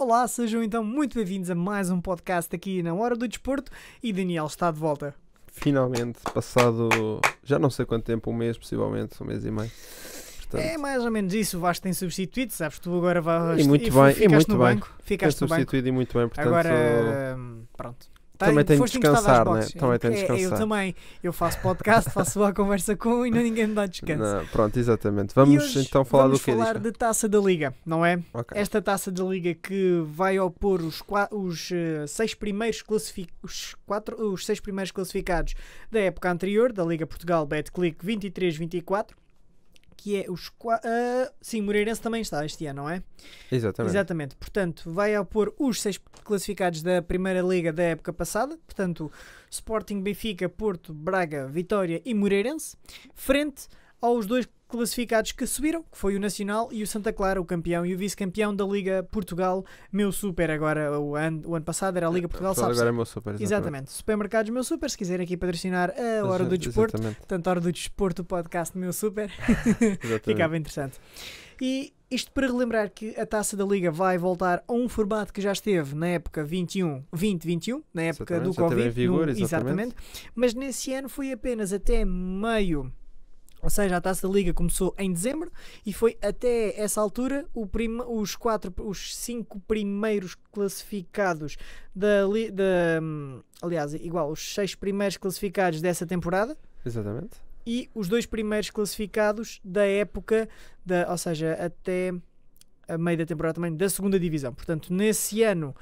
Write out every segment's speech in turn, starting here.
Olá, sejam então muito bem-vindos a mais um podcast aqui na Hora do Desporto e Daniel está de volta. Finalmente, passado já não sei quanto tempo, um mês possivelmente, um mês e meio. Portanto... É mais ou menos isso, o Vasco tem substituído, sabes, tu agora vais... E muito e bem, e muito bem. Banco, ficaste tem no substituído banco. e muito bem, portanto... Agora, hum, pronto, Tá, também tenho de descansar, né? Também tenho de é, descansar. eu também. Eu faço podcast, faço boa conversa com e não ninguém me dá descanso. Não, pronto, exatamente. Vamos hoje, então falar vamos do que Vamos é falar de taça da Liga, não é? Okay. Esta taça da Liga que vai opor os, os, eh, seis primeiros os, quatro, os seis primeiros classificados da época anterior, da Liga Portugal Betclic 23-24 que é os. Uh, ah, sim, Moreirense também está este ano, não é? Exatamente. Exatamente. Portanto, vai pôr os seis classificados da Primeira Liga da época passada. Portanto, Sporting, Benfica, Porto, Braga, Vitória e Moreirense. Frente aos dois classificados que subiram, que foi o Nacional e o Santa Clara, o campeão e o vice-campeão da Liga Portugal, meu super agora, o ano, o ano passado era a Liga é, Portugal, sabe? Agora é meu super, exatamente. exatamente. Supermercados Meu Super, se quiserem aqui patrocinar a Hora do Desporto, exatamente. tanto a Hora do Desporto, o podcast Meu Super, ficava interessante. E isto para relembrar que a Taça da Liga vai voltar a um formato que já esteve na época 21, 2021, na época exatamente, do Covid, vigor, no, exatamente. exatamente, mas nesse ano foi apenas até meio ou seja, a taça da Liga começou em dezembro e foi até essa altura os, quatro, os cinco primeiros classificados da, da. Hum, aliás, igual, os seis primeiros classificados dessa temporada. Exatamente. E os dois primeiros classificados da época, da, ou seja, até a meio da temporada também, da segunda divisão. Portanto, nesse ano.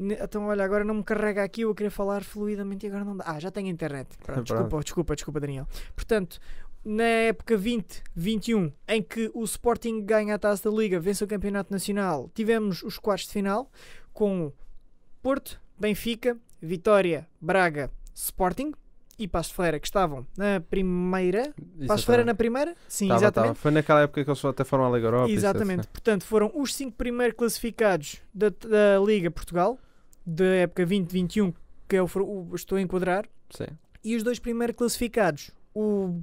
Então, olha, agora não me carrega aqui, eu queria falar fluidamente e agora não dá. Ah, já tenho internet. Pronto, desculpa, desculpa, desculpa, Daniel. Portanto, na época 20-21, em que o Sporting ganha a taça da Liga, vence o Campeonato Nacional, tivemos os quartos de final com Porto, Benfica, Vitória, Braga, Sporting e Passo Ferreira, que estavam na primeira. Isso Passo Ferreira na primeira? Sim, tava, exatamente. Tava. Foi naquela época que eles até foram à Liga Europa. É exatamente. Isso, Portanto, foram os cinco primeiros classificados da, da Liga Portugal, da época 20-21, que eu, é estou a enquadrar. Sim. E os dois primeiros classificados o,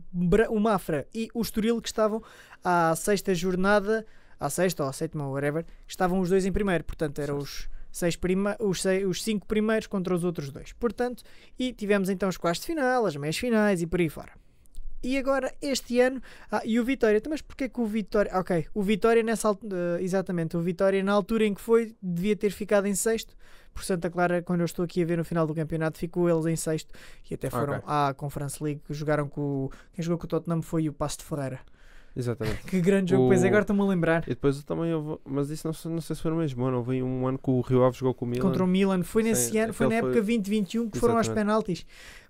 o Mafra e o Estoril que estavam à sexta jornada, à sexta ou à sétima, ou whatever, estavam os dois em primeiro, portanto eram os, seis prima os, seis, os cinco primeiros contra os outros dois. Portanto, e tivemos então os quartos de final, as meias finais e por aí fora e agora este ano ah, e o Vitória, então, mas porquê que o Vitória ok, o Vitória nessa uh, exatamente o Vitória na altura em que foi devia ter ficado em sexto, por Santa Clara quando eu estou aqui a ver no final do campeonato ficou eles em sexto e até foram okay. à Conference League, jogaram com quem jogou com o Tottenham foi o Pasto de Ferreira Exatamente. que grande jogo, o... pois agora estou-me a lembrar. E depois eu também, eu... mas isso não, não sei se foi no mesmo ano, houve um ano que o Rio Ave jogou com o Milan. Contra o Milan, foi nesse Sim, ano, foi na época foi... 2021 que Exatamente. foram às penaltis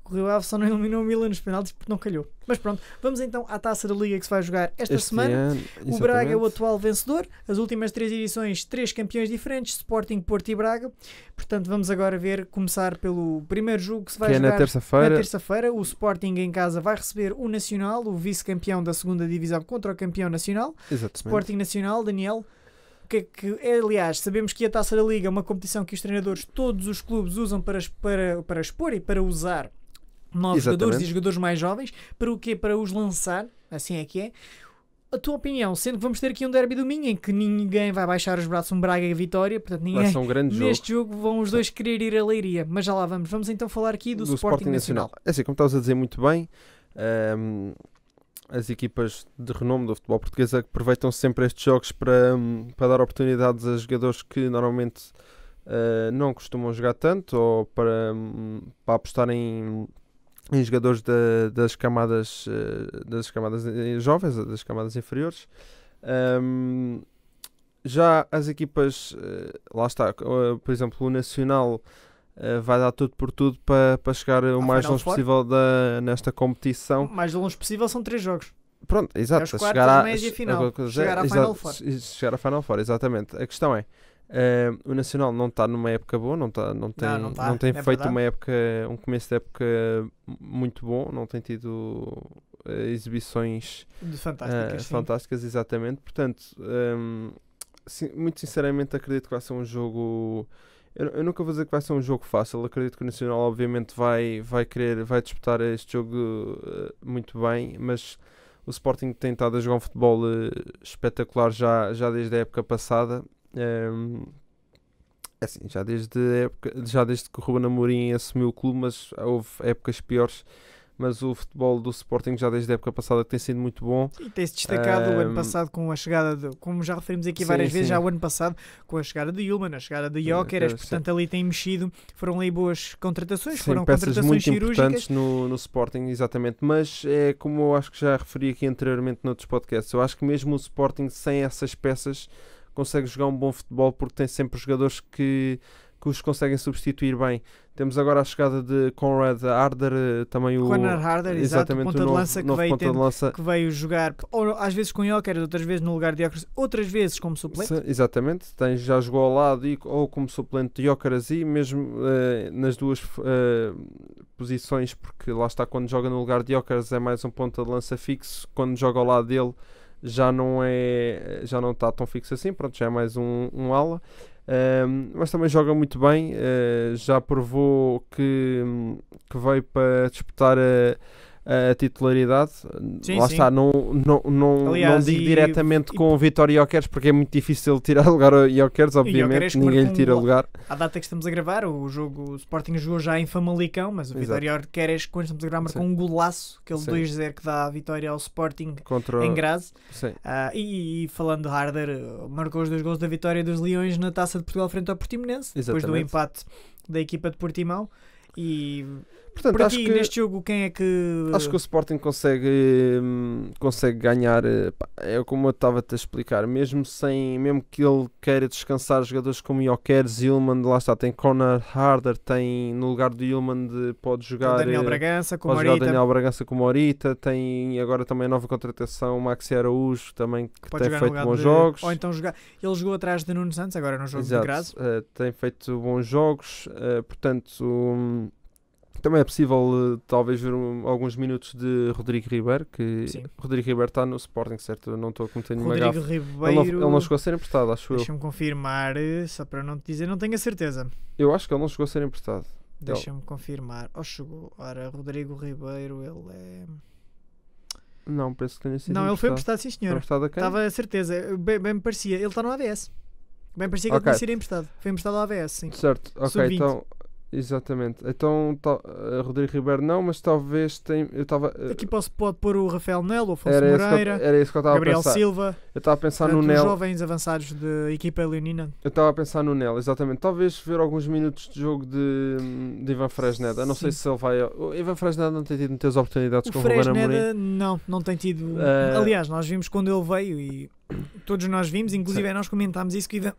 o Rio Ave só não eliminou o Milan nos penaltis porque não calhou. Mas pronto, vamos então à taça da Liga que se vai jogar esta este semana. Ano, o Braga é o atual vencedor, as últimas três edições, três campeões diferentes: Sporting, Porto e Braga. Portanto, vamos agora ver, começar pelo primeiro jogo que se vai que jogar é na terça-feira. Terça o Sporting em casa vai receber o Nacional, o vice-campeão da segunda divisão contra o campeão nacional. Exatamente. Sporting Nacional, Daniel. Que, é que, é, aliás, sabemos que a Taça da Liga é uma competição que os treinadores, todos os clubes usam para, para, para expor e para usar novos Exatamente. jogadores e jogadores mais jovens, para o quê? Para os lançar, assim é que é. A tua opinião, sendo que vamos ter aqui um derby domingo em que ninguém vai baixar os braços, um Braga e Vitória, portanto ninguém. um grande neste jogo. jogo. vão os dois querer ir à leiria, mas já lá vamos. Vamos então falar aqui do, do Sporting, Sporting Nacional. Nacional. É assim, como estavas a dizer muito bem, um, ehm, as equipas de renome do futebol português aproveitam sempre estes jogos para, um, para dar oportunidades a jogadores que normalmente uh, não costumam jogar tanto ou para, um, para apostarem em jogadores das camadas eh, das camadas jovens, eh, das camadas inferiores. Um, já as equipas, eh, lá está, por exemplo, o Nacional vai dar tudo por tudo para, para chegar o mais longe possível da, nesta competição. Mais longe possível são três jogos. Pronto, é exato. É chegar, a, final. à Final Chegar à Final exatamente. A questão é, Uh, o Nacional não está numa época boa, não, tá, não tem, não, não, tá, não tem é feito uma época, um começo de época muito bom, não tem tido uh, exibições fantásticas, uh, fantásticas, exatamente. Portanto, um, ehm, sim, muito sinceramente acredito que vai ser um jogo. Eu, eu, nunca vou dizer que vai ser um jogo fácil. Acredito que o Nacional obviamente vai, vai querer, vai disputar este jogo muito bem, mas o Sporting tem estado a jogar um futebol espetacular já, já desde a época passada um, é assim, já desde, época, já desde que o Ruben Amorim assumiu o clube, mas houve épocas piores. Mas o futebol do Sporting já desde a época passada tem sido muito bom. E tem-se destacado um, o ano passado com a chegada, de, como já referimos aqui várias sim, vezes, sim. já o ano passado com a chegada do Yulman, a chegada do Jokeres, é, é portanto sim. ali tem mexido, foram ali boas contratações, sim, foram peças contratações muito importantes no, no Sporting, exatamente. Mas é como eu acho que já referi aqui anteriormente noutros podcasts, eu acho que mesmo o Sporting sem essas peças consegue jogar um bom futebol porque tem sempre jogadores que, que os conseguem substituir bem. Temos agora a chegada de Conrad Harder, eh, também o. Conrad Harder, exatamente, ponta, o novo, de lança que veio ponta de lança que veio jogar, ou, às vezes com Joker, outras vezes no lugar de Jokeres, outras vezes como suplente. exatamente, tem, já jogou ao lado e, ou como suplente de Jokeres e mesmo uh, nas duas uh, posições, porque lá está, quando joga no lugar de Jokeres é mais um ponta de lança fixo, quando joga ao lado dele já não é já não está tão fixo assim, pronto, já é mais um, um ala, um, mas também joga muito bem, uh, já provou que, que veio para disputar a eh, a titularidade. Sim, Lá sim. está, não, não, não, Aliás, não digo e, diretamente e, com o Vitória Jokeres, porque é muito difícil ele tirar lugar ao Jokeres, obviamente, ninguém lhe tira um, lugar. À data que estamos a gravar, o jogo o Sporting jogou já em Famalicão, mas o Vitória Jokeres, quando estamos a gravar, marcou um golaço, aquele 2-0 que dá a vitória ao Sporting Contra... em Graze. Uh, ah, e, e, falando de Harder, marcou os dois gols da vitória dos Leões na Taça de Portugal frente ao Portimonense, Exatamente. depois do empate da equipa de Portimão. E Portanto, Por aqui, que, neste jogo, quem é que. Acho que o Sporting consegue, hum, consegue ganhar. Eh, é como eu estava -te a explicar, mesmo sem. Mesmo que ele queira descansar jogadores como Joker, Zilman, lá está, tem Conor Harder, tem no lugar do Ilman eh, pode jogar. Daniel Bragança com pode jogar Daniel Bragança com Morita, tem agora também a nova contratação, o Maxi Araújo também, que pode tem feito bons de, jogos. Ou então jogar. Ele jogou atrás de Nuno Santos, agora é no jogo Exato. de graça Uh, tem feito bons jogos, uh, portanto. Um, também é possível, eh, talvez, ver um, alguns minutos de Rodrigo Ribeiro, que Sim. Rodrigo Ribeiro está no Sporting, certo? Eu não estou a cometer nenhuma Rodrigo gafe. Ribeiro... Ele não, ele não, chegou a ser emprestado, acho Deixa eu. Deixa-me confirmar, eh, só para não te dizer, não tenho a certeza. Eu acho que ele não chegou a ser emprestado. Deixa-me confirmar. Oh, chegou. Ora, Rodrigo Ribeiro, ele é... Não, penso que tenha sido Não, emprestado. ele foi emprestado, sim senhor. Emprestado a quem? Estava a certeza. Bem, bem me parecia. Ele está no ABS. Bem parecia que okay. ele tinha sido emprestado. Foi emprestado ao ABS, sim. Certo, ok. Então, Exatamente. Então, tá, Rodrigo Ribeiro não, mas talvez tem. Eu tava, eh, Aqui posso, pode pôr o Rafael Nelo, Afonso era Moreira, esse era que eu pensar. Silva. Eu estava a pensar no Nelo. jovens avançados da equipa leonina. Eu estava a pensar no Nelo, exatamente. Talvez ver alguns minutos de jogo de, de Ivan Fresneda. não Sim. sei se ele vai. O Ivan Fresneda não tem tido muitas oportunidades o com Fresneda, o Ruben Amorim. Não, não tem tido. Uh... Aliás, nós vimos quando ele veio e todos nós vimos, inclusive nós comentámos isso que Ivan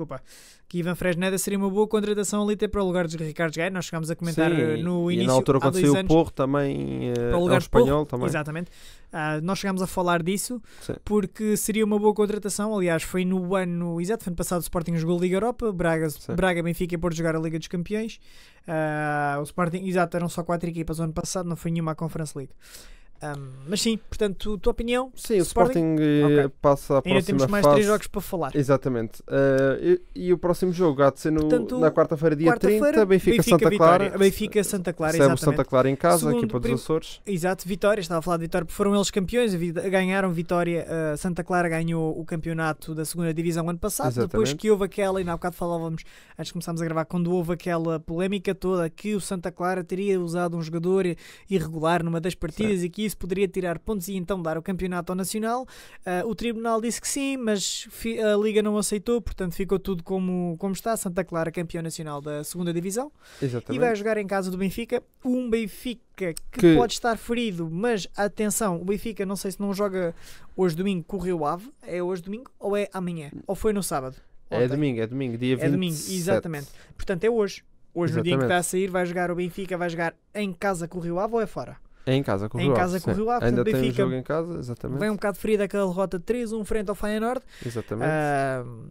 desculpa, que Ivan Fresneda seria uma boa contratação ali até para o lugar de Ricardo Gaia. Nós chegámos a comentar Sim, eh, no início. E na altura aconteceu o Porro também, eh, para o lugar é um espanhol Porro, também. Exatamente. Uh, nós chegámos a falar disso Sim. porque seria uma boa contratação. Aliás, foi no ano exato, foi ano passado o Sporting jogou Liga Europa, Braga, Braga Benfica por jogar a Liga dos Campeões. Uh, o Sporting, exato, eram só quatro equipas o ano passado, não foi nenhuma a Conference League. Um, mas sim, portanto, tua opinião? Sim, o Sporting eh, okay. passa à próxima Ainda temos mais fase. três jogos para falar. Exatamente. Uh, e, e, o próximo jogo há de ser no, portanto, na quarta-feira, dia quarta 30, Benfica, Santa Vitória. Clara. Benfica Santa Clara, Recebe exatamente. Santa Clara em casa, Segundo, equipa dos Açores. Exato, Vitória, estava a falar de Vitória, porque foram eles campeões, ganharam Vitória. Uh, Santa Clara ganhou o campeonato da segunda divisão ano passado, exatamente. depois que houve aquela, e na bocado falávamos, antes começámos a gravar, quando houve aquela polémica toda que o Santa Clara teria usado um jogador irregular numa das partidas certo. e que disso poderia tirar pontos e então dar o campeonato ao Nacional. Uh, o Tribunal disse que sim, mas a Liga não aceitou, portanto ficou tudo como, como está. Santa Clara, campeão nacional da segunda Divisão. Exatamente. E vai jogar em casa do Benfica. Um Benfica que, que, pode estar ferido, mas atenção, o Benfica não sei se não joga hoje domingo com o Rio Ave. É hoje domingo ou é amanhã? Ou foi no sábado? É Ontem. É domingo, é domingo, dia 27. É domingo, exatamente. Portanto é hoje. Hoje, Exatamente. no dia em que está a sair, vai jogar o Benfica, vai jogar em casa com o Rio Ave ou é fora? É em casa com o Rio é Ave. Em casa com o Rio Ave. Ainda tem jogo em casa, exatamente. Vem um bocado ferido aquela derrota 3-1 frente ao Feyenoord. Exatamente. Uh,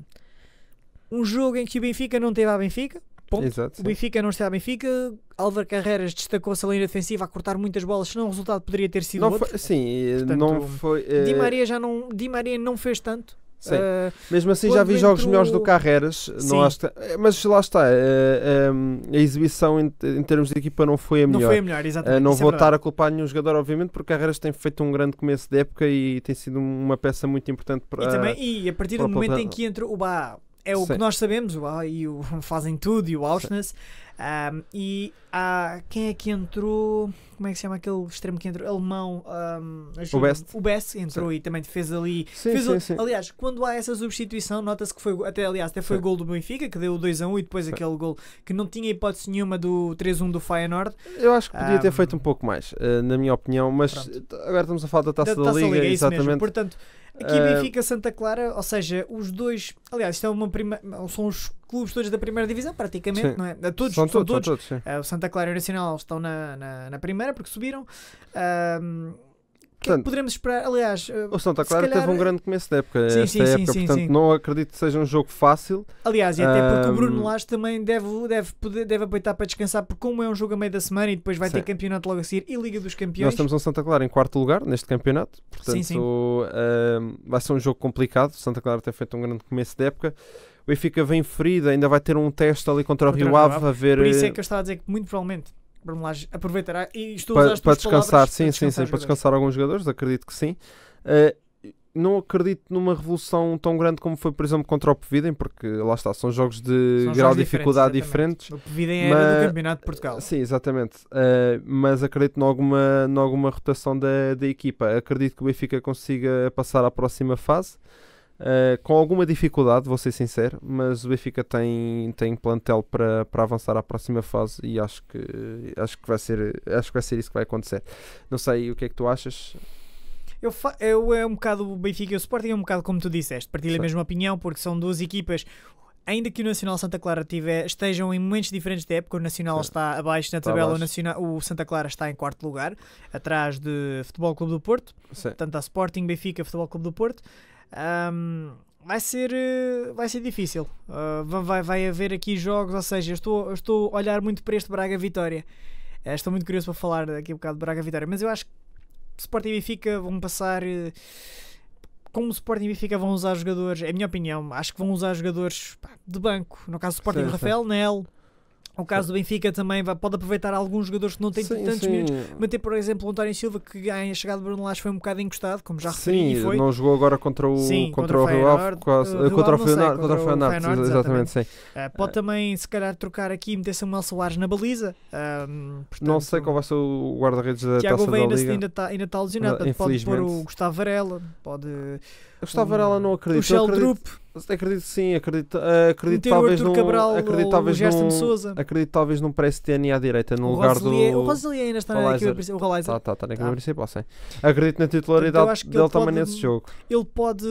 um jogo em que o Benfica não teve a Benfica. Ponto. Exato, o Benfica não esteve a Benfica. Álvaro Carreiras destacou-se a linha defensiva a cortar muitas bolas, senão o resultado poderia ter sido não outro. Foi, sim, Portanto, não foi. É... Di Maria já não, Di Maria não fez tanto. Sim. Uh, Mesmo assim já vi jogos melhores do que Carreras, não acho eh, que... mas lá está, uh, eh, um, eh, a exibição em, em, termos de equipa não foi a melhor. Não foi a melhor, exatamente. Uh, não é vou é estar a culpar nenhum jogador, obviamente, porque Carreras tem feito um grande começo de época e tem sido uma peça muito importante para... E, também, e a partir do momento em que entra o Baal, é o Sim. que nós sabemos, o, e o fazem tudo, e o Auschwitz. Um, e há quem é que entrou? Como é que se chama aquele extremo que entrou? Alemão. Um, o Best. O Best entrou sim. e também fez ali. Sim, fez sim, o, sim. Aliás, quando há essa substituição, nota-se que foi. Até, aliás, até foi o gol do Benfica, que deu o 2 a 1 e depois aquele gol que não tinha hipótese nenhuma do 3 a 1 do Feyenoord. Eu acho que podia ter feito um pouco mais, eh, na minha opinião, mas Pronto. agora estamos a falar da taça da, da, taça da Liga, Liga é exatamente. Portanto, Aqui uh... Benfica Santa Clara, ou seja, os dois, aliás, isto é uma prima, são os clubes todos da primeira divisão, praticamente, sim. não é? Todos, são todos, todos. São todos uh, Santa Clara e o Nacional estão na, na, na primeira porque subiram. Uh, que é que poderemos esperar? Aliás, o Santa Clara calhar... teve um grande começo da época. Sim, sim, época sim, portanto, não acredito que seja um jogo fácil. Aliás, e até porque o Bruno Lage também deve, deve, poder, deve aproveitar para descansar, porque como é um jogo a meio da semana e depois vai ter campeonato logo a seguir e Liga dos Campeões. Nós estamos no Santa Clara em quarto lugar neste campeonato, portanto, um, vai ser um jogo complicado. O Santa Clara tem feito um grande começo da época. O Benfica vem ferido, ainda vai ter um teste ali contra, contra o Rio Ave a ver. Por isso é eh, que eu estava a dizer que muito provavelmente Brumlage aproveitará e estou para, para descansar, sim, para sim, sim, para descansar alguns jogadores, acredito que sim. Uh, não acredito numa revolução tão grande como foi, por exemplo, contra o Peviden, porque lá está, são jogos de são grau de dificuldade diferentes. diferentes o Peviden mas... do Campeonato de Portugal. Sim, exatamente. Uh, mas acredito em alguma, alguma rotação da, da equipa. Acredito que o Benfica consiga passar à próxima fase. Uh, com alguma dificuldade, vou ser sincero, mas o Benfica tem, tem plantel para, para avançar à próxima fase e acho que, acho, que vai ser, acho que vai ser isso que vai acontecer. Não sei o que é que tu achas. Eu, eu é um bocado o Benfica e o Sporting é um bocado como tu disseste, partilho Sim. a mesma opinião porque são duas equipas ainda que o Nacional Santa Clara tiver, estejam em momentos diferentes da época, o Nacional está abaixo na tabela, abaixo. O, Nacional, o Santa Clara está em quarto lugar, atrás de Futebol Clube do Porto, Sim. tanto a Sporting, Benfica, Futebol Clube do Porto. Um, vai ser, eh, vai ser difícil. Uh, vai, vai haver aqui jogos, ou seja, eu estou, estou a olhar muito para este Braga Vitória. Uh, estou muito curioso para falar daqui a um bocado de Braga Vitória, mas eu acho que Sporting e Benfica vão passar. Uh, como o Sporting e Benfica vão usar jogadores, é a minha opinião, acho que vão usar jogadores pá, de banco. No caso Sporting, Rafael Nel, o é caso do Benfica também vai, pode aproveitar alguns jogadores que não têm sim, tantos sim. minutos. Manter, por exemplo, o António Silva, que a chegada do Bruno Lage foi um bocado encostado, como já referi. Sim, não jogou agora contra o, contra, contra o Rio Contra, o Feyenoord. Contra o Feyenoord, exatamente. exatamente sim. Uh, pode uh, também, se calhar, trocar aqui e meter Samuel Soares na baliza. Uh, portanto, não sei qual vai ser o guarda-redes da Tiago Taça da Liga. Ainda está ainda está lesionado. pode pôr o Gustavo Varela. Pode, o Gustavo um, Varela não acredito. O Shell Drup. Acredito sim, acredito, eh, acredito talvez no Cabral acredito, talvez no Souza. Acredito talvez num press TN à direita, no o lugar Roselier, do. O Roselier ainda está na equipa principal. Está, está, está na tá. princípio sim. Acredito na titularidade então, dele também nesse jogo. Ele pode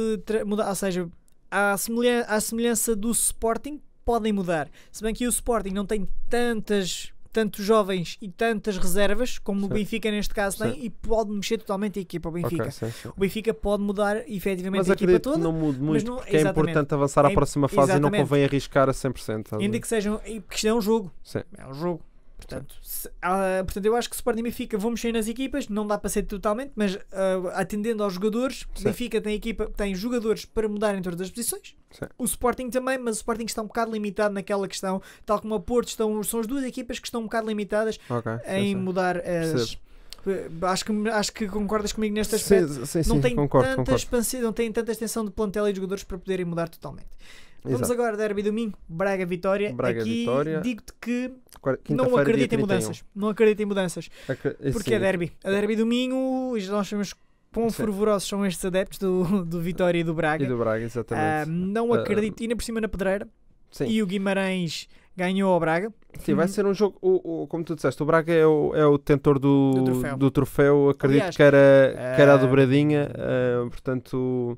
mudar, ou seja, a semelhança, à semelhança do Sporting, podem mudar. Se bem que o Sporting não tem tantas tantos jovens e tantas reservas, como sim. o Benfica neste caso sim. tem, e pode mexer totalmente a equipa. O Benfica, okay, sim, o Benfica pode mudar efetivamente mas a equipa toda. Não mude muito, mas não, porque é importante avançar à é próxima fase exatamente. e não convém arriscar a 100%. Tá Ainda que seja, porque isto é um jogo. É um jogo. Portanto, se, ah, portanto, eu acho que Sporting e Benfica vão mexer nas equipas, não dá para ser totalmente, mas ah, atendendo aos jogadores, certo. Benfica tem equipa, tem jogadores para mudar em todas as posições. O Sporting também, mas o Sporting está um bocado limitado naquela questão, tal como o Porto, estão, são as duas equipas que estão um bocado limitadas okay, em mudar as. Acho que, acho que concordas comigo neste aspecto. Sim, sim, não, sim, tem concordo, tanta concordo. Expansão, não tem tanta extensão de plantel e de jogadores para poderem mudar totalmente. Vamos Exato. agora, derby domingo, Braga-Vitória. Aqui digo-te que não acredito em mudanças. Não acredito em mudanças. porque sim. é derby. A derby domingo, nós sabemos quão fervorosos são estes adeptos do, do Vitória e do Braga. E do Braga, exatamente. Uh, não ah, ah. acredito, uh, ainda por cima na pedreira. Sim. E o Guimarães ganhou ao Braga. Sim, vai hum. ser um jogo, o, o, como tu disseste, o Braga é o, é o do, do troféu. do troféu. Acredito Aliás, que, era, uh... que era a dobradinha, portanto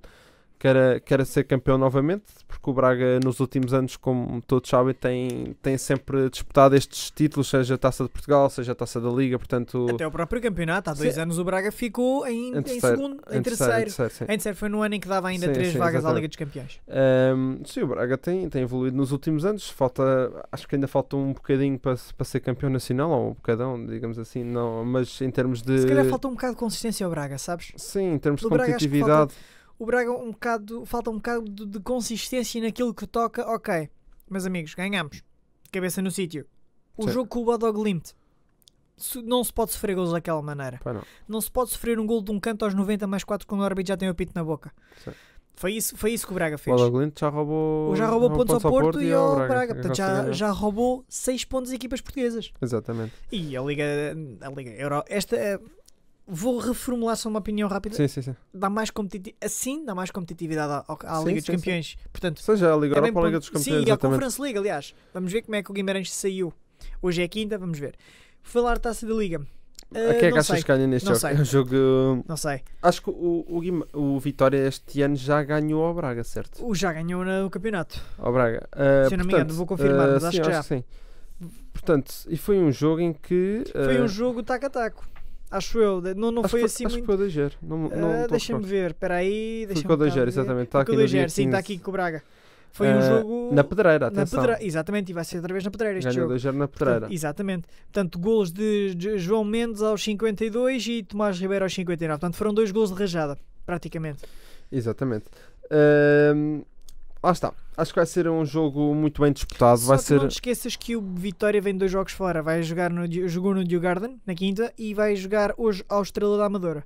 queira, queira ser campeão novamente, porque o Braga nos últimos anos, como todos sabem, tem, tem sempre disputado estes títulos, seja a Taça de Portugal, seja a Taça da Liga, portanto... Até o próprio campeonato, há dois sim. anos o Braga ficou em, em, terceiro, segundo, em, em terceiro. Em terceiro, em terceiro, foi no ano em que dava ainda sim, três vagas exatamente. à Liga dos Campeões. Um, sim, o Braga tem, tem evoluído nos últimos anos, falta, acho que ainda falta um bocadinho para, para ser campeão nacional, ou um bocadão, digamos assim, não, mas em termos de... Se calhar falta um bocado de consistência ao Braga, sabes? Sim, em termos Do de competitividade... Braga, o Braga um bocado, falta um bocado de, de consistência naquilo que toca. Ok, meus amigos, ganhamos. Cabeça no sítio. O Sim. jogo com o Bodog Limt. Não se pode sofrer gols daquela maneira. não. não. se pode sofrer um gol de um canto aos 90 mais 4 quando o árbitro já tem o apito na boca. Sim. Foi isso, foi isso que o Braga fez. O Bodog já roubou, já roubou, pontos, pontos ao Porto, Porto e ao Braga. Braga. Portanto, já, já roubou 6 pontos equipas portuguesas. Exatamente. E a Liga, a Liga Euro, esta eh, Vou reformular só uma opinião rápida. Sim, sim, sim. Dá mais Assim, dá mais competitividade à, à sim, Liga dos Campeões. Sim. Portanto, Seja a Liga Europa ou a Liga dos Campeões. Sim, exatamente. a Conference League, aliás. Vamos ver como é que o Guimarães saiu. Hoje é quinta, vamos ver. Falar taça da Liga. Uh, a quem é eh, que achas que ganha neste não jogo? Sei. É jogo? Hum, não sei. Acho que o, o, o, Vitória este ano já ganhou ao Braga, certo? O já ganhou no campeonato. Ao Braga. Uh, Se eu não me engano, vou confirmar, uh, mas sim, acho que já. Acho que sim. Portanto, e foi um jogo em que. Foi um jogo taco a taco. Acho eu, não, não acho foi assim. Acho muito... que foi o Não, não uh, deixa-me ver, espera aí. Deixa foi o Deiger, exatamente. Está aqui, Deiger, sim, está aqui com o Braga. Foi uh, um ah, jogo. Na pedreira, atenção. Na exatamente, e vai ser outra vez na pedreira este Ganhou jogo. na pedreira. Portanto, exatamente. Portanto, golos de, de João Mendes aos 52 e Tomás Ribeiro aos 59. Portanto, foram dois golos de rajada, praticamente. Exatamente. Uh, lá está. Acho que vai ser um jogo muito bem disputado. Só vai que ser... Não te esqueças que o Vitória vem dois jogos fora. Vai jogar no, jogou no Dew Garden na quinta e vai jogar hoje ao Estrela da Amadora.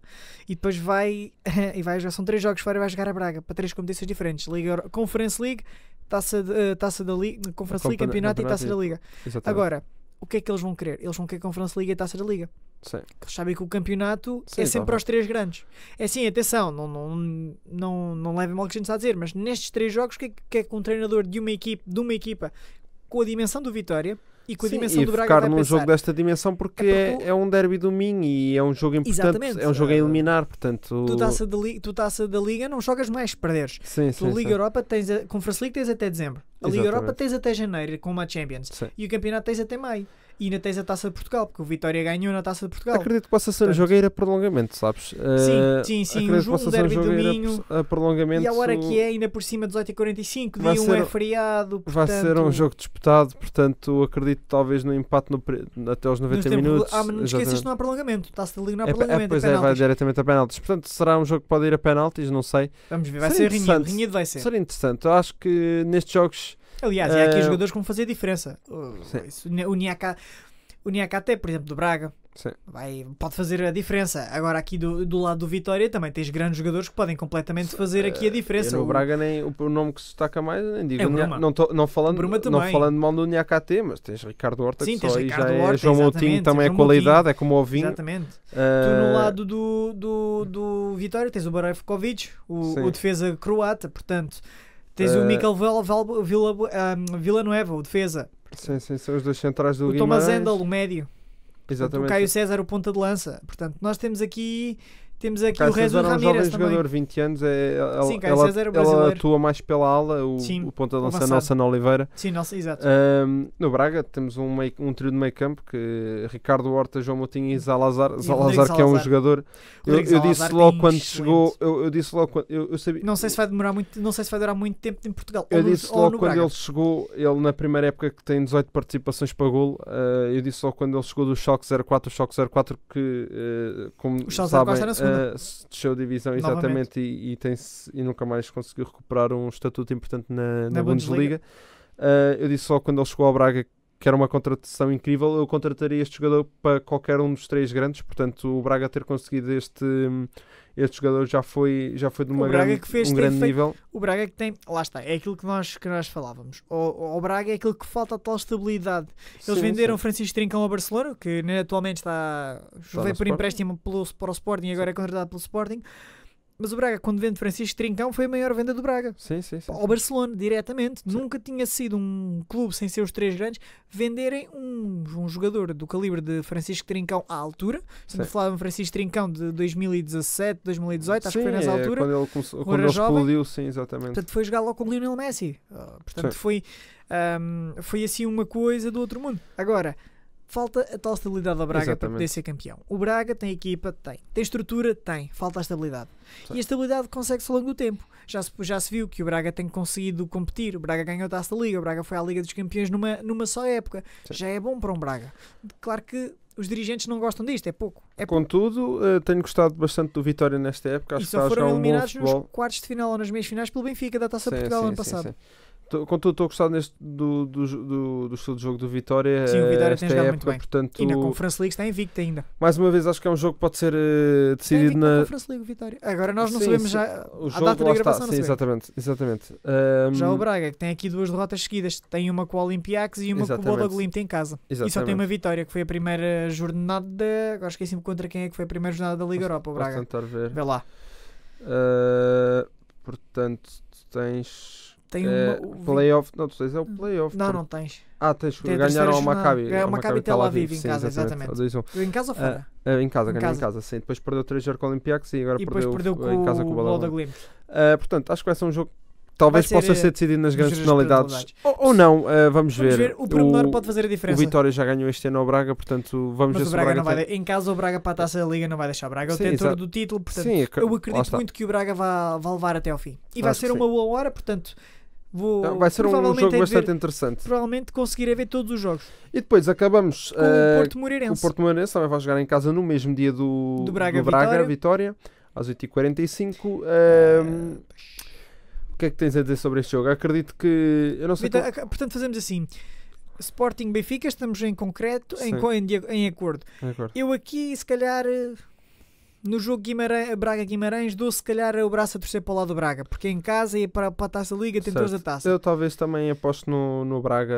E depois vai. e vai jogar, são três jogos fora e vai jogar a Braga para três competições diferentes: Liga, Conference League, Taça, de, uh, taça da Liga, Conference League, Campeonato, Campeonato e Taça da Liga. Exatamente. Agora o que é que eles vão querer? Eles vão querer Conference Liga e Taça da Liga. Sim. eles sabem que o campeonato Sim, é sempre para os três grandes. É assim, atenção, não, não, não, não levem mal o que a gente está a dizer, mas nestes três jogos, o que, é que, é um treinador de uma equipe, de uma equipa com a dimensão do Vitória e com a Sim, dimensão e do Braga ficar num pensar. jogo desta dimensão porque é, é porque... é, um derby do Minho e é um jogo importante, Exatamente. é um jogo a é. eliminar, portanto... Tu taça, da Liga, tu taça da Liga não jogas mais, perderes. Sim, tu sim, Liga sim. Europa tens, a Conference League tens até dezembro, a Liga Europa tens até janeiro com uma Champions sim. e o campeonato tens até maio e ainda tens a Taça de Portugal, porque o Vitória ganhou na Taça de Portugal. Acredito que possa ser Portanto, jogueira prolongamento, sabes? sim, eh, sim, sim. O jogo do derby do A prolongamento, e a hora que é, ainda por cima, 18h45, dia 1 um é feriado. Portanto, vai ser um jogo disputado, portanto acredito talvez no empate no, até aos 90 minutos. Ah, mas não esqueças que não há prolongamento. Taça de Liga não há é, é, prolongamento. É, pois é, penaltis. vai diretamente a penaltis. Portanto, será um jogo que pode ir a penaltis, não sei. Vamos ver, vai ser, ser rinhido, rinhido vai ser. Seria interessante. Eu acho que nestes jogos Aliás, e há aqui eh, jogadores que vão fazer diferença. Isso, o Niaka, até, por exemplo, do Braga, Sim. Vai, pode fazer a diferença. Agora, aqui do, do lado do Vitória, também tens grandes jogadores que podem completamente fazer aqui a eh, diferença. O Braga, nem, o, nome que se destaca mais, nem digo. É Bruma. não, tô, não, falando, não falando mal do Nhkt, mas tens Ricardo Horta, Sim, que só aí já é Horta, é João Moutinho, também é qualidade, é como o Vinho. Exatamente. Uh... Tu, no eh, lado do, do, do Vitória, tens o Barajkovic, o, o defesa croata, portanto. Tens uh, o eh, Miguel Vila, um, o defesa. Sim, sim, são os dois centrais do O Guimarães. Thomas Endel, o médio. Exatamente. O Caio César, o ponta de lança. Portanto, nós temos aqui temos aqui Caio o Rezo Ramírez é um jovem também. jogador, 20 anos. É, ela, Sim, Caio ela, César, ela atua mais pela ala, o, o ponta da lança Nelson Oliveira. Sim, exato. Um, no Braga temos um, meio, um trio de meio campo que Ricardo Horta, João Moutinho e Zalazar. Zalazar, que é um jogador. Eu, disse logo quando chegou. Eu, disse logo quando. Eu, não sei se vai demorar muito, não sei se vai durar muito tempo em Portugal. Eu disse no, logo quando Braga. ele chegou, ele na primeira época que tem 18 participações para gol, uh, ah, eu disse logo quando ele chegou do Choque 04, o Choque 04 que, uh, como o Choque segunda uh, desceu divisão, exatamente, e, e, tem e nunca mais conseguiu recuperar um estatuto importante na, na, na Bundesliga. Bundesliga. Uh, eu disse só quando ele chegou ao Braga que era uma contratação incrível, eu contrataria este jogador para qualquer um dos três grandes, portanto o Braga ter conseguido este, este jogador já foi, já foi de uma grande, um grande feito, nível. O Braga que tem, lá está, é aquilo que nós, que nós falávamos, o, o Braga é aquilo que falta a tal estabilidade. Eles sim, venderam sim. Francisco Trincão ao Barcelona, que né, atualmente está, está por empréstimo pelo, para o Sporting e agora é contratado pelo Sporting. Mas o Braga, quando vende Francisco Trincão, foi a maior venda do Braga. Sim, sim, sim. Ao Barcelona, diretamente. Sim. Nunca tinha sido um clube sem ser os três grandes venderem um, um jogador do calibre de Francisco Trincão à altura. Quando a Francisco Trincão de 2017, 2018, acho que foi nessa é, altura. quando ele, começou, quando ele jovem. explodiu, sim, exatamente. Portanto, foi jogar logo com o Lionel Messi. Ah, portanto, foi, um, foi assim uma coisa do outro mundo. Agora, falta a tal estabilidade ao Braga Exatamente. para poder ser campeão. O Braga tem equipa? Tem. Tem estrutura? Tem. Falta a estabilidade. Sim. E a estabilidade consegue-se ao longo do tempo. Já se, já se viu que o Braga tem conseguido competir. O Braga ganhou a Taça da Liga. O Braga foi à Liga dos Campeões numa, numa só época. Sim. Já é bom para um Braga. Claro que os dirigentes não gostam disto, é pouco. É Contudo, pouco. Eh, tenho gostado bastante do Vitória nesta época. Acho e só que foram eliminados um nos quartos de final ou nas meias finais pelo Benfica da Taça sim, Portugal sim, ano passado. Sim, contudo, estou a gostar neste, do, do, do, do estilo de jogo do Vitória. Sim, o Vitória eh, tem jogado época, muito bem. Portanto, e na Conference League está invicto ainda. Mais uma vez, acho que é um jogo que pode ser uh, decidido na... na Conference League, Vitória. Agora nós não sim, sabemos sim. já o jogo, a data da gravação. Está, sim, exatamente. exatamente. Um... Já o Braga, que tem aqui duas derrotas seguidas, tem uma com o Olympiacos e uma exatamente. com o Bodaglint em casa. Exatamente. E só tem uma vitória, que foi a primeira jornada. Da... Agora esqueci-me contra quem é que foi a primeira jornada da Liga Europa, o Braga. Vou tentar ver. Vê lá. Uh, portanto, tens. Tem uma, eh, o... Playoff, não, tu tens é o hum. playoff. Não, por... não tens. Ah, tens que ganhar ao Maccabi. Ganhar e Maccabi Tel Aviv em casa, exatamente. exatamente. Em casa ou fora? Eh, eh, em casa, ganhou em casa, sim. Depois perdeu 3 0 com o Olympiacos e agora e perdeu, perdeu com em casa com o Balogun. Ah, portanto, acho que vai ser um jogo Talvez ser, possa ser decidido nas grandes penalidades. Ou, ou, não, uh, vamos, vamos ver. ver. O pormenor pode fazer a diferença. O Vitória já ganhou este ano ao Braga, portanto vamos Mas ver o Braga, o Braga não vai de... Em casa, o Braga para a taça da Liga não vai deixar o Braga. É o detentor do título, portanto, Sim, eu acredito muito que o Braga vá, vá levar até ao fim. E Acho vai ser uma boa hora, portanto, Vou, então, vai ser um jogo é bastante ver, interessante. Provavelmente conseguirei ver todos os jogos. E depois acabamos com uh, o eh, Porto Moreirense. O Porto Moreirense também vai jogar em casa no mesmo dia do, do Braga, do Braga Vitória. Vitória, às 8h45. Ah, um, o que é que tens a dizer sobre este jogo? Acredito que. Eu não sei então, Portanto, fazemos assim. Sporting Benfica, estamos em concreto, em, em, em, acordo. em, acordo. Eu aqui, se calhar, eh, no jogo Guimarães, Braga-Guimarães dou se calhar o braço a torcer para o lado do Braga, porque é em casa e para, para a Taça Liga tem todos a taça. Eu talvez também aposto no, no Braga,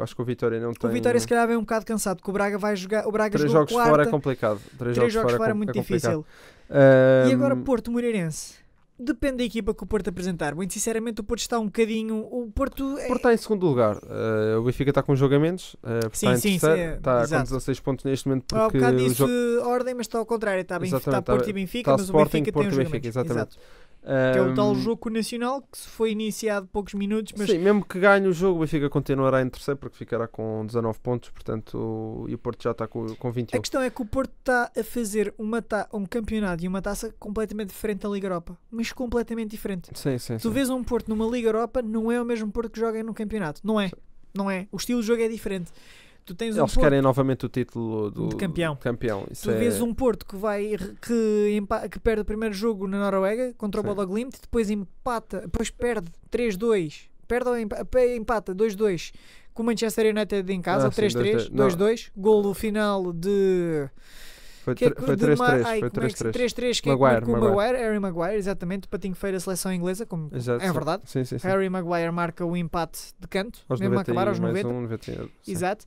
acho que o Vitória não tem. O Vitória se calhar vem um bocado cansado, porque o Braga vai jogar, o Braga Três jogos quarta, fora é complicado. Três, três jogos, jogos, fora é, é muito é difícil. Um... E agora Porto Moreirense. Depende da equipa que o Porto apresentar. Muito sinceramente, o Porto está um bocadinho. O Porto, é... o Porto está em segundo lugar. Uh, o Benfica está com jogamentos. Uh, eh, sim, está sim, sim, é está com 16 pontos neste momento. Porque ah, um bocado disse jo... ordem, mas está ao contrário. Está, bem, está Porto e Benfica, mas Sporting, o Benfica Porto tem um Benfica, exatamente. Exato. Que é o tal jogo nacional que foi iniciado poucos minutos, mas... Sim, mesmo que ganhe o jogo, o Benfica continuará em terceiro porque ficará com 19 pontos, portanto, e o Porto já está com, com 21. A questão é que o Porto está a fazer uma ta... um campeonato e uma taça completamente diferente da Liga Europa, mas completamente diferente. Sim, sim, tu sim. vês um Porto numa Liga Europa, não é o mesmo Porto que joga no campeonato, não é? Sim. Não é. O estilo de jogo é diferente tu tens Eles um querem novamente o título do de campeão. campeão. Isso tu é... vês um Porto que vai que, que perde o primeiro jogo na Noruega contra o Bodoglimt, depois empata, depois perde 3-2, perde ou empata 2-2 com o Manchester United em casa, 3-3, 2-2, gol final de foi 3-3. É foi 3-3. É que é Maguire, o Maguire, Harry Maguire, exatamente, patinho feira seleção inglesa, como Exato, é verdade. Sim, sim, sim. Harry Maguire marca o empate de canto, aos mesmo 90 a acabar aos 90. Um, 90 Exato.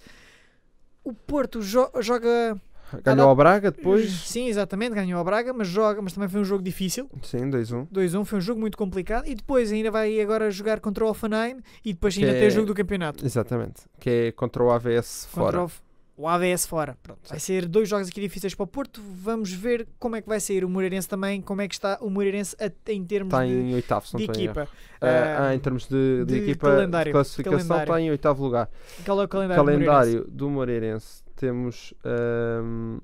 O Porto jo joga Ganhou ao Braga depois? Sim, exatamente, ganhou ao Braga, mas joga, mas também foi um jogo difícil. Sim, 2-1. 2-1 foi um jogo muito complicado e depois ainda vai agora jogar contra o Offenheim e depois que ainda é... tem o jogo do campeonato. Exatamente, que é contra o AVS contra fora. O o ADS fora. Pronto, vai ser dois jogos aqui difíceis para o Porto. Vamos ver como é que vai sair o Moreirense também, como é que está o Moreirense em termos está em oitavo, de equipa. Uh, uh, em termos de, de, de equipa calendário, de classificação, calendário. está em oitavo lugar. Qual é o calendário, calendário do, Moreirense? do Moreirense? Temos um,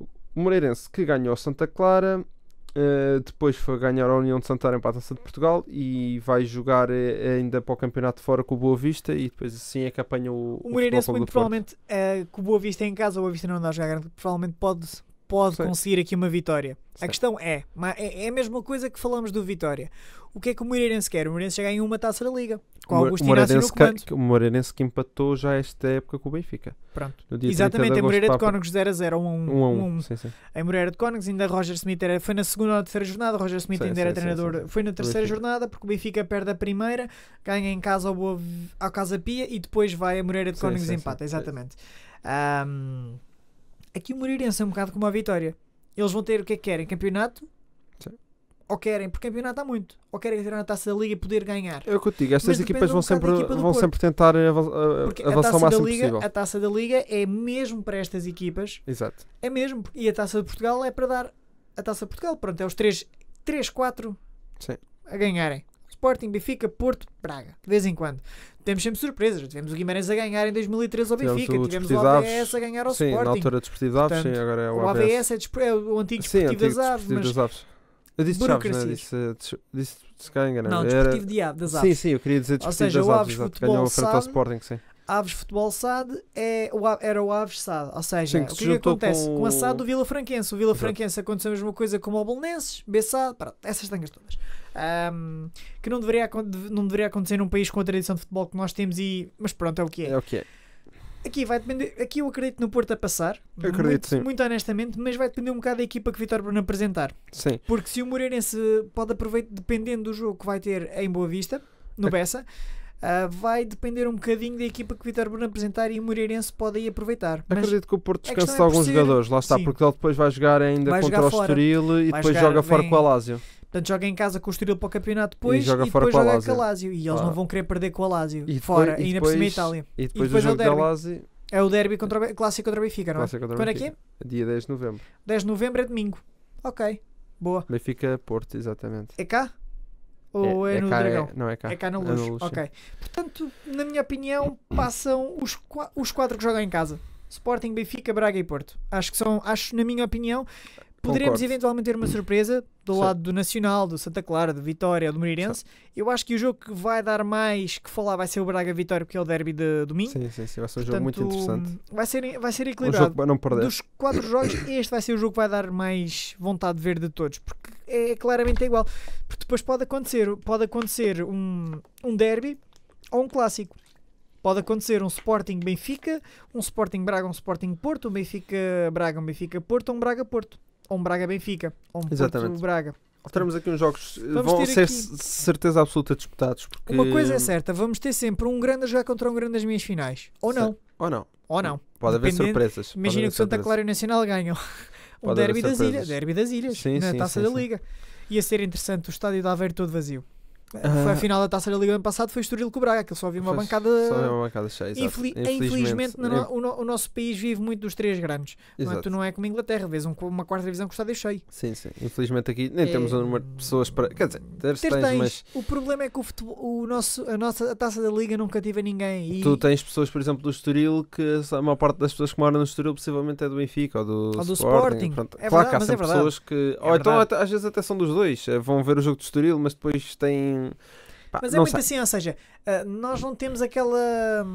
ah, o Moreirense que ganhou Santa Clara, eh, depois foi ganhar a União de Santarém para a Taça de Portugal e vai jogar eh, ainda para o campeonato fora com o Boa Vista e depois assim é que apanha o. O Moreirense, muito provavelmente, uh, com o Boa Vista em casa, o Boa Vista não anda a jogar, provavelmente pode pode Sim. conseguir aqui uma vitória. Sim. A questão é, é, é a mesma coisa que falamos do Vitória. O que é que o Moreirense quer? O Moreirense já ganhou uma taça da Liga, com o Augusto Inácio no Que, o Moreirense que empatou já esta época com o Benfica. Pronto. Exatamente, em Moreira de Cónegos 0 a 0, 1 a 1. 1, a 1. 1. Sim, sim. Em Moreira de Cónegos ainda Roger Smith era, foi na segunda ou terceira jornada, Roger Smith sim, ainda era treinador. Foi na terceira jornada, porque o Benfica perde a primeira, ganha em casa ao, Boa, ao Casa Pia e depois vai a Moreira de Cónegos e empata. Exatamente. Um, Aqui o Moreirense é um bocado como a Vitória. Eles vão ter o que é que querem? Campeonato? Sim. Ou querem, porque campeonato há muito, ou querem tirar a taça da Liga e poder ganhar. É o que eu digo, estas equipas vão, um sempre, equipa vão sempre tentar avançar o máximo Liga, possível. A taça da Liga é mesmo para estas equipas. Exato. É mesmo, e a taça de Portugal é para dar a taça de Portugal. Pronto, é os 3, 4 a ganharem. Sporting, Benfica, Porto, Braga, de vez em quando. Temos sempre surpresas. Tivemos o Guimarães a ganhar em 2013 ao Benfica, tivemos o, tivemos o ABS a ganhar ao sim, Sporting. Sim, na altura desportivos, sim, agora é o ABS. O ABS é, é o antigo Desportivo das Aves. Mas... Aves. Eu disse Chaves, né? disse, disse, disse se calhar enganei. Não, é? Desportivo Era... de Aves, das Sim, sim, eu queria dizer Desportivo das Aves, ganhou frente ao Sporting, sim. Aves Futebol SAD é, era o Aves SAD. Ou seja, Sim, que o que, é que acontece? Com... com a SAD do Vila Franquense. O Vila Franquense aconteceu a mesma coisa como o Belenenses, BSAD, pronto, essas tangas todas. Um, que não deveria, não deveria acontecer num país com a tradição de futebol que nós temos e... Mas pronto, é o que é. É o que é. Aqui vai depender, aqui eu acredito no Porto a passar. Eu acredito, muito, sim. Muito honestamente, mas vai depender um bocado da equipa que Vitor Bruno apresentar. Sim. Porque se o Moreirense pode aproveitar, dependendo do jogo que vai ter em Boa Vista, no é Beça, Uh, vai depender um bocadinho da equipa que o Vitor Bruno apresentar e o Moreirense pode aí aproveitar. Mas Acredito que o Porto descanse é de alguns ser... jogadores, lá está, Sim. porque ele depois vai jogar ainda vai contra jogar o Estoril e vai depois jogar, joga fora vem... com a Lásio. Portanto, joga em casa com o Estoril para o campeonato depois e, joga e depois joga com a Lásio. E eles ah. não vão querer perder com a Lásio. E fora, e ainda depois, por cima Itália. E depois, e depois é o jogo é o da Lásio... É o derby contra o... clássico contra o Benfica, não é? Clássico contra Quando é que é? Dia 10 de novembro. 10 de novembro é domingo. Ok, boa. Benfica-Porto, exatamente. É cá? Ou é, é, é no cá, é- Dragão? não, é cá. É cá no Luz. É Luz ok. Portanto, na minha opinião, passam os, os quatro que jogam em casa. Sporting, Benfica, Braga e Porto. Acho que são, acho, na minha opinião, Poderemos Concordo. eventualmente ter uma surpresa do Sim. lado do Nacional, do Santa Clara, do Vitória, do Moreirense. Sim. Eu acho que o jogo que vai dar mais que falar vai ser o Braga Vitória, porque é o derby de domingo. Sim, sim, sim. Vai ser um Portanto, jogo muito interessante. Vai ser, vai ser equilibrado. Um jogo para não Dos quatro jogos, este vai ser o jogo que vai dar mais vontade de ver de todos, porque é claramente igual. Porque depois pode acontecer, pode acontecer um, um derby ou um clássico pode acontecer um Sporting Benfica, um Sporting Braga, um Sporting Porto, um Benfica Braga, um Benfica Porto, um Braga Porto. Ou um Braga-Benfica, ou um Porto-Braga. Teremos aqui uns jogos que eh, vão ser aqui... certeza absoluta disputados. Porque... Uma coisa é certa, vamos ter sempre um grande a jogar contra um grande nas minhas finais. Ou não. Ou não. Ou não. Pode haver surpresas. Imagina que o Santa Clara e o Nacional ganham. o derby das, Ilhas, derby das, ilhas, derby das Ilhas, na sim, Taça sim, da Liga. Ia ser interessante o estádio da Aveiro todo vazio. Foi a final da Taça da Liga ano passado, foi Estoril com Braga, só havia uma bancada... Só havia uma bancada cheia, Infelizmente, infelizmente no, eu... o, nosso país vive muito dos três grandes. mas é? tu não é como a Inglaterra, vês um, uma quarta divisão que está de é cheio. Sim, sim. Infelizmente aqui nem é... temos um número de pessoas para... Quer dizer, tens, mas... O problema é que o, futebol, o nosso, a nossa a Taça da Liga nunca tive ninguém. E... Tu tens pessoas, por exemplo, do Estoril, que a maior parte das pessoas que moram no Estoril possivelmente é do Benfica ou do, ou do Sporting. Sporting. É claro verdade, que há é sempre é pessoas que... ou então às vezes até são dos dois. Eh, vão ver o jogo do Estoril, mas depois têm Pá, Mas é muito sei. assim, ou seja, eh, nós não temos aquela.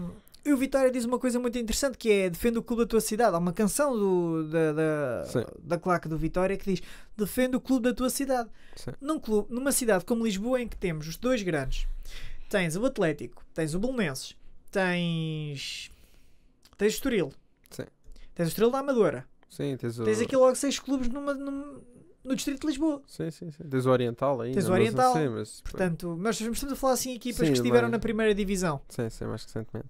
o hum, Vitória diz uma coisa muito interessante que é defende o clube da tua cidade. Há uma canção do, da, da, da claque do Vitória que diz defende o clube da tua cidade. Sim. Num clube, numa cidade como Lisboa em que temos os dois grandes, tens o Atlético, tens o Bolonenses, tens tens o Estoril. Sim. Tens o Estoril da Amadora. Sim, tens, o... tens aqui logo seis clubes numa, numa no Distrito de Lisboa. Sim, sim, sim. Tens o Oriental ainda. Tens o Oriental. Mas, sim, mas, portanto, mas estamos a falar assim equipas sim, que estiveram mas... na primeira divisão. Sim, sim, mais recentemente.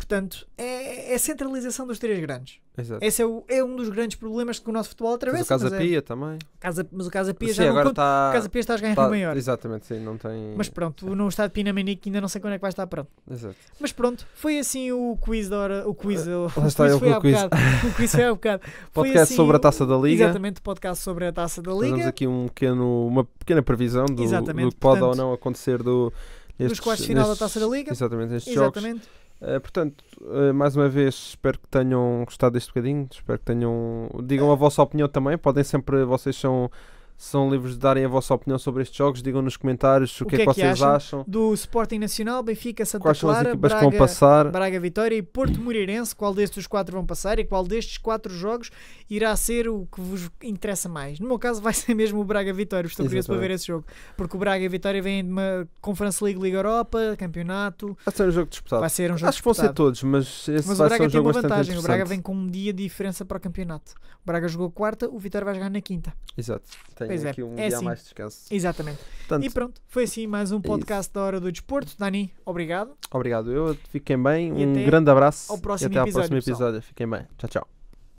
Portanto, é, é a centralização dos três grandes. Exato. Esse é, o, é, um dos grandes problemas que o nosso futebol atravessa. Mas o Casa é Pia é, também. Casa, mas o Casa Pia sim, já agora não tá, O Casa Pia está a ganhar tá, maior. Exatamente, sim, não tem. Mas pronto, sim. no estado de Pinamanique ainda não sei quando é que vai estar pronto. Exato. Mas pronto, foi assim o quiz da hora. O quiz, o, o quiz foi há quiz. bocado. o quiz foi há bocado. Podcast assim, sobre a assim taça da Liga. Exatamente, podcast sobre a taça da Liga. Fazemos aqui um pequeno, uma pequena previsão do, do que pode portanto, ou não acontecer do estes, nos quartos de final da Taça da Liga. Exatamente, estes exatamente. jogos. Uh, eh, portanto, uh, mais uma vez, espero que tenham gostado deste bocadinho. Espero que tenham. Digam eh, a vossa opinião também. Podem sempre. Vocês são são livres de darem a vossa opinião sobre estes jogos. Digam nos comentários o, o que, é que, é que vocês acham, do Sporting Nacional, Benfica, Santa Quais Clara, são as equipas Braga, vão passar? Braga Vitória e Porto Moreirense. Qual destes quatro vão passar e qual destes quatro jogos irá ser o que vos interessa mais? No meu caso, vai ser mesmo o Braga Vitória. Estou Exatamente. curioso para ver esse jogo, porque o Braga Vitória vem de uma Conference League, Liga Europa, campeonato. Vai ser um jogo disputado. Vai ser um jogo Acho que vão ser todos, mas esse mas vai o Braga ser tem uma vantagem. O Braga vem com um dia de diferença para o campeonato. O Braga jogou quarta, o Vitória vai jogar na quinta. Exato. Tem Pois é, aqui um é dia assim. mais de descanso. Exatamente. Portanto, e pronto, foi assim mais um é podcast da Hora do Desporto. Dani, obrigado. Obrigado, eu. Fiquem bem, e um grande abraço. Ao próximo e até episódio, ao próximo episódio. Pessoal. Fiquem bem. Tchau, tchau.